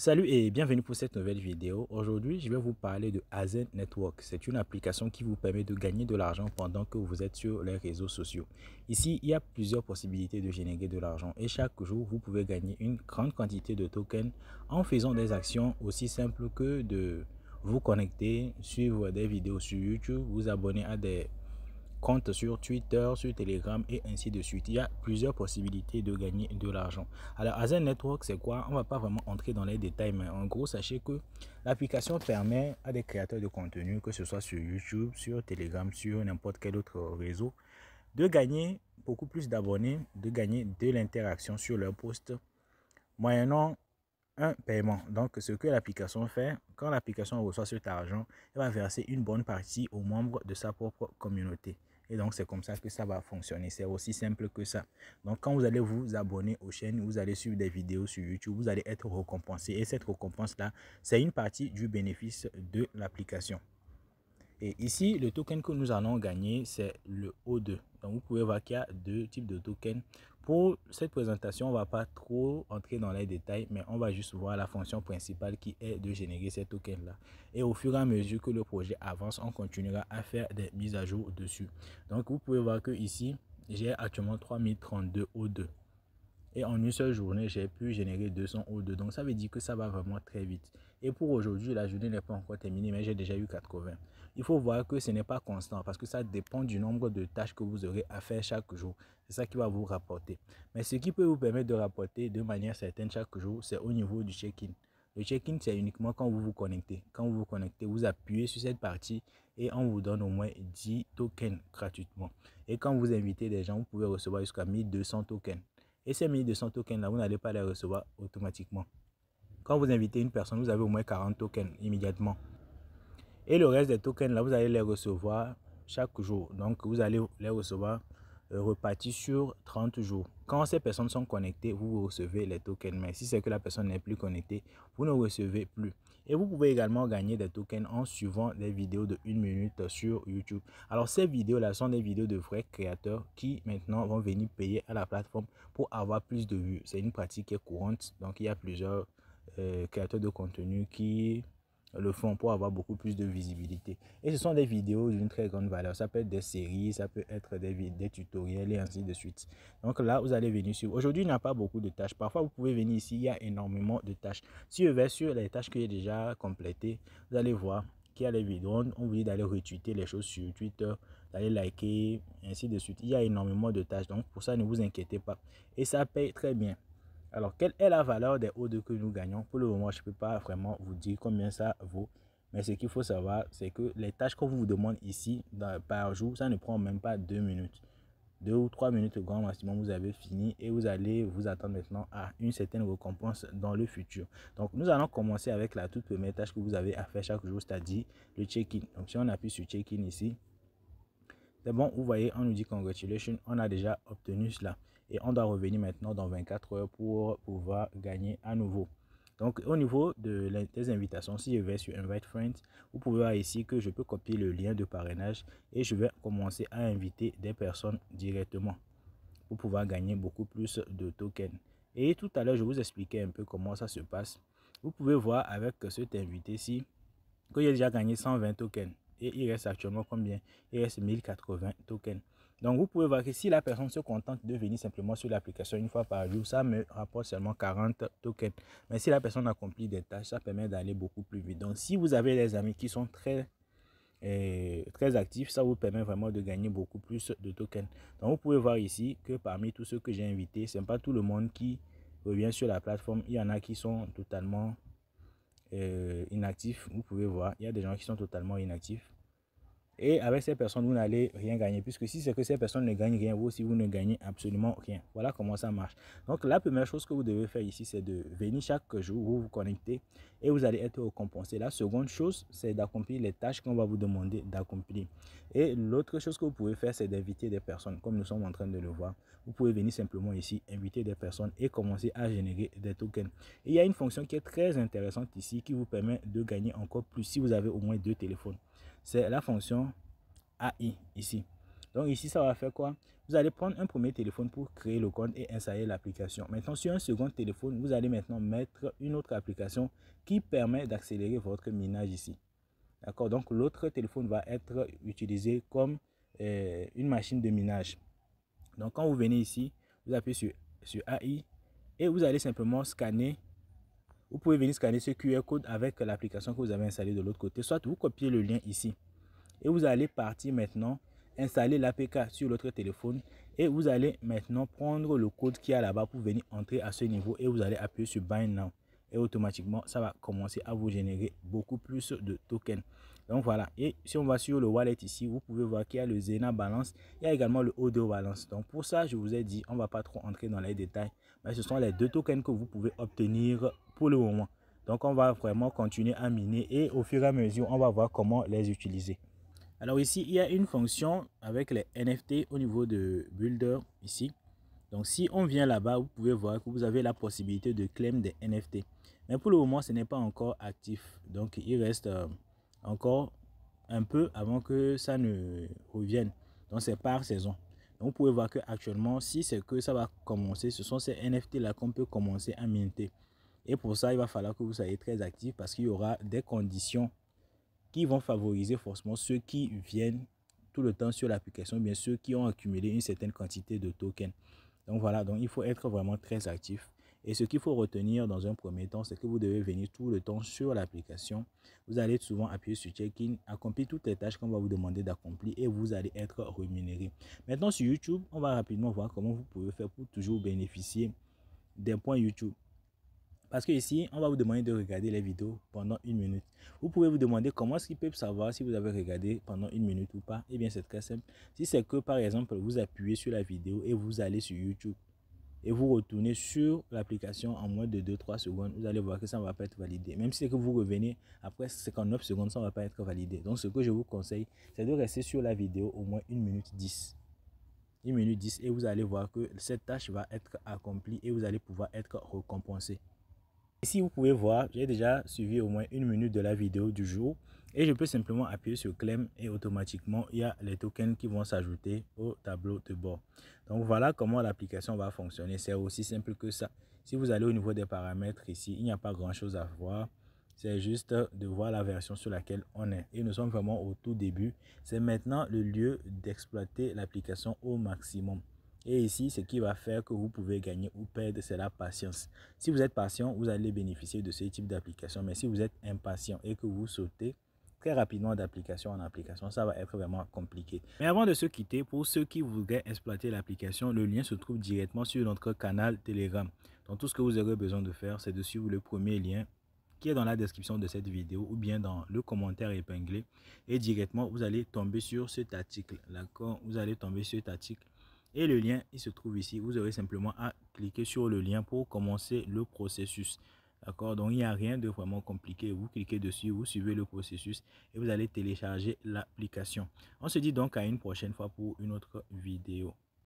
Salut et bienvenue pour cette nouvelle vidéo. Aujourd'hui, je vais vous parler de Azen Network. C'est une application qui vous permet de gagner de l'argent pendant que vous êtes sur les réseaux sociaux. Ici, il y a plusieurs possibilités de générer de l'argent et chaque jour, vous pouvez gagner une grande quantité de tokens en faisant des actions aussi simples que de vous connecter, suivre des vidéos sur YouTube, vous abonner à des compte sur Twitter, sur Telegram et ainsi de suite. Il y a plusieurs possibilités de gagner de l'argent. Alors, Azen Network, c'est quoi On va pas vraiment entrer dans les détails, mais en gros, sachez que l'application permet à des créateurs de contenu, que ce soit sur YouTube, sur Telegram, sur n'importe quel autre réseau, de gagner beaucoup plus d'abonnés, de gagner de l'interaction sur leurs posts, moyennant un paiement. Donc, ce que l'application fait, quand l'application reçoit cet argent, elle va verser une bonne partie aux membres de sa propre communauté. Et donc, c'est comme ça que ça va fonctionner. C'est aussi simple que ça. Donc, quand vous allez vous abonner aux chaînes, vous allez suivre des vidéos sur YouTube, vous allez être récompensé. Et cette récompense-là, c'est une partie du bénéfice de l'application. Et ici, le token que nous allons gagner, c'est le O2. Donc, vous pouvez voir qu'il y a deux types de tokens. Pour cette présentation, on ne va pas trop entrer dans les détails, mais on va juste voir la fonction principale qui est de générer ces tokens-là. Et au fur et à mesure que le projet avance, on continuera à faire des mises à jour dessus. Donc, vous pouvez voir que ici, j'ai actuellement 3032 O2. Et en une seule journée, j'ai pu générer 200 O2. Donc, ça veut dire que ça va vraiment très vite. Et pour aujourd'hui, la journée n'est pas encore terminée, mais j'ai déjà eu 80 il faut voir que ce n'est pas constant parce que ça dépend du nombre de tâches que vous aurez à faire chaque jour. C'est ça qui va vous rapporter. Mais ce qui peut vous permettre de rapporter de manière certaine chaque jour, c'est au niveau du check-in. Le check-in, c'est uniquement quand vous vous connectez. Quand vous vous connectez, vous appuyez sur cette partie et on vous donne au moins 10 tokens gratuitement. Et quand vous invitez des gens, vous pouvez recevoir jusqu'à 1200 tokens. Et ces 1200 tokens-là, vous n'allez pas les recevoir automatiquement. Quand vous invitez une personne, vous avez au moins 40 tokens immédiatement. Et le reste des tokens, là, vous allez les recevoir chaque jour. Donc, vous allez les recevoir reparti euh, repartis sur 30 jours. Quand ces personnes sont connectées, vous recevez les tokens. Mais si c'est que la personne n'est plus connectée, vous ne recevez plus. Et vous pouvez également gagner des tokens en suivant des vidéos de 1 minute sur YouTube. Alors ces vidéos-là sont des vidéos de vrais créateurs qui maintenant vont venir payer à la plateforme pour avoir plus de vues. C'est une pratique qui est courante. Donc il y a plusieurs euh, créateurs de contenu qui le fond pour avoir beaucoup plus de visibilité. Et ce sont des vidéos d'une très grande valeur. Ça peut être des séries, ça peut être des, des tutoriels et ainsi de suite. Donc là, vous allez venir sur... Aujourd'hui, il n'y a pas beaucoup de tâches. Parfois, vous pouvez venir ici, il y a énormément de tâches. Si je vais sur les tâches que j'ai déjà complétées, vous allez voir qu'il y a les vidéos. On vous dit d'aller retweeter les choses sur Twitter, d'aller liker, ainsi de suite. Il y a énormément de tâches. Donc pour ça, ne vous inquiétez pas. Et ça paye très bien. Alors, quelle est la valeur des hauts que nous gagnons Pour le moment, je ne peux pas vraiment vous dire combien ça vaut. Mais ce qu'il faut savoir, c'est que les tâches qu'on vous demande ici par jour, ça ne prend même pas deux minutes. Deux ou trois minutes au grand maximum, vous avez fini et vous allez vous attendre maintenant à une certaine récompense dans le futur. Donc, nous allons commencer avec la toute première tâche que vous avez à faire chaque jour, c'est-à-dire le check-in. Donc, si on appuie sur check-in ici, c'est bon, vous voyez, on nous dit congratulations, on a déjà obtenu cela et on doit revenir maintenant dans 24 heures pour pouvoir gagner à nouveau. Donc au niveau de des invitations, si je vais sur Invite Friends, vous pouvez voir ici que je peux copier le lien de parrainage et je vais commencer à inviter des personnes directement pour pouvoir gagner beaucoup plus de tokens. Et tout à l'heure, je vous expliquais un peu comment ça se passe. Vous pouvez voir avec cet invité-ci que j'ai déjà gagné 120 tokens. Et il reste actuellement combien Il reste 1080 tokens. Donc, vous pouvez voir que si la personne se contente de venir simplement sur l'application une fois par jour, ça me rapporte seulement 40 tokens. Mais si la personne accomplit des tâches, ça permet d'aller beaucoup plus vite. Donc, si vous avez des amis qui sont très eh, actifs, très ça vous permet vraiment de gagner beaucoup plus de tokens. Donc vous pouvez voir ici que parmi tous ceux que j'ai invités, ce n'est pas tout le monde qui revient sur la plateforme. Il y en a qui sont totalement eh, inactifs. Vous pouvez voir, il y a des gens qui sont totalement inactifs. Et avec ces personnes, vous n'allez rien gagner. Puisque si c'est que ces personnes ne gagnent rien, vous aussi, vous ne gagnez absolument rien. Voilà comment ça marche. Donc, la première chose que vous devez faire ici, c'est de venir chaque jour, vous vous connectez et vous allez être récompensé. La seconde chose, c'est d'accomplir les tâches qu'on va vous demander d'accomplir. Et l'autre chose que vous pouvez faire, c'est d'inviter des personnes, comme nous sommes en train de le voir. Vous pouvez venir simplement ici, inviter des personnes et commencer à générer des tokens. il y a une fonction qui est très intéressante ici qui vous permet de gagner encore plus si vous avez au moins deux téléphones c'est la fonction AI ici. Donc ici, ça va faire quoi Vous allez prendre un premier téléphone pour créer le compte et installer l'application. Maintenant, sur un second téléphone, vous allez maintenant mettre une autre application qui permet d'accélérer votre minage ici. D'accord Donc l'autre téléphone va être utilisé comme euh, une machine de minage. Donc quand vous venez ici, vous appuyez sur, sur AI et vous allez simplement scanner vous pouvez venir scanner ce QR code avec l'application que vous avez installée de l'autre côté. Soit vous copiez le lien ici et vous allez partir maintenant installer l'APK sur l'autre téléphone et vous allez maintenant prendre le code qui y a là-bas pour venir entrer à ce niveau et vous allez appuyer sur Buy Now et automatiquement ça va commencer à vous générer beaucoup plus de tokens donc voilà et si on va sur le wallet ici vous pouvez voir qu'il y a le Zena Balance il y a également le Odo Balance donc pour ça je vous ai dit on ne va pas trop entrer dans les détails mais ce sont les deux tokens que vous pouvez obtenir le moment. Donc on va vraiment continuer à miner et au fur et à mesure, on va voir comment les utiliser. Alors ici, il y a une fonction avec les NFT au niveau de Builder ici. Donc si on vient là-bas, vous pouvez voir que vous avez la possibilité de claim des NFT. Mais pour le moment, ce n'est pas encore actif. Donc il reste euh, encore un peu avant que ça ne revienne. Donc c'est par saison. Donc vous pouvez voir que actuellement, si c'est que ça va commencer, ce sont ces NFT là qu'on peut commencer à minter. Et pour ça, il va falloir que vous soyez très actif parce qu'il y aura des conditions qui vont favoriser forcément ceux qui viennent tout le temps sur l'application, bien ceux qui ont accumulé une certaine quantité de tokens. Donc voilà, donc il faut être vraiment très actif. Et ce qu'il faut retenir dans un premier temps, c'est que vous devez venir tout le temps sur l'application. Vous allez souvent appuyer sur check-in, accomplir toutes les tâches qu'on va vous demander d'accomplir et vous allez être rémunéré. Maintenant sur YouTube, on va rapidement voir comment vous pouvez faire pour toujours bénéficier des points YouTube. Parce que ici, on va vous demander de regarder les vidéos pendant une minute. Vous pouvez vous demander comment est-ce qu'ils peuvent savoir si vous avez regardé pendant une minute ou pas. Eh bien, c'est très simple. Si c'est que, par exemple, vous appuyez sur la vidéo et vous allez sur YouTube et vous retournez sur l'application en moins de 2-3 secondes, vous allez voir que ça ne va pas être validé. Même si c'est que vous revenez après 59 secondes, ça ne va pas être validé. Donc, ce que je vous conseille, c'est de rester sur la vidéo au moins une minute 10. Une minute 10 et vous allez voir que cette tâche va être accomplie et vous allez pouvoir être récompensé. Ici, vous pouvez voir, j'ai déjà suivi au moins une minute de la vidéo du jour et je peux simplement appuyer sur claim et automatiquement, il y a les tokens qui vont s'ajouter au tableau de bord. Donc voilà comment l'application va fonctionner. C'est aussi simple que ça. Si vous allez au niveau des paramètres ici, il n'y a pas grand-chose à voir. C'est juste de voir la version sur laquelle on est. Et nous sommes vraiment au tout début. C'est maintenant le lieu d'exploiter l'application au maximum. Et ici, ce qui va faire que vous pouvez gagner ou perdre, c'est la patience. Si vous êtes patient, vous allez bénéficier de ce type d'application. Mais si vous êtes impatient et que vous sautez, très rapidement d'application en application. Ça va être vraiment compliqué. Mais avant de se quitter, pour ceux qui voudraient exploiter l'application, le lien se trouve directement sur notre canal Telegram. Donc tout ce que vous aurez besoin de faire, c'est de suivre le premier lien qui est dans la description de cette vidéo ou bien dans le commentaire épinglé. Et directement, vous allez tomber sur cet article. D'accord Vous allez tomber sur cet article et le lien, il se trouve ici. Vous aurez simplement à cliquer sur le lien pour commencer le processus. D'accord Donc, il n'y a rien de vraiment compliqué. Vous cliquez dessus, vous suivez le processus et vous allez télécharger l'application. On se dit donc à une prochaine fois pour une autre vidéo.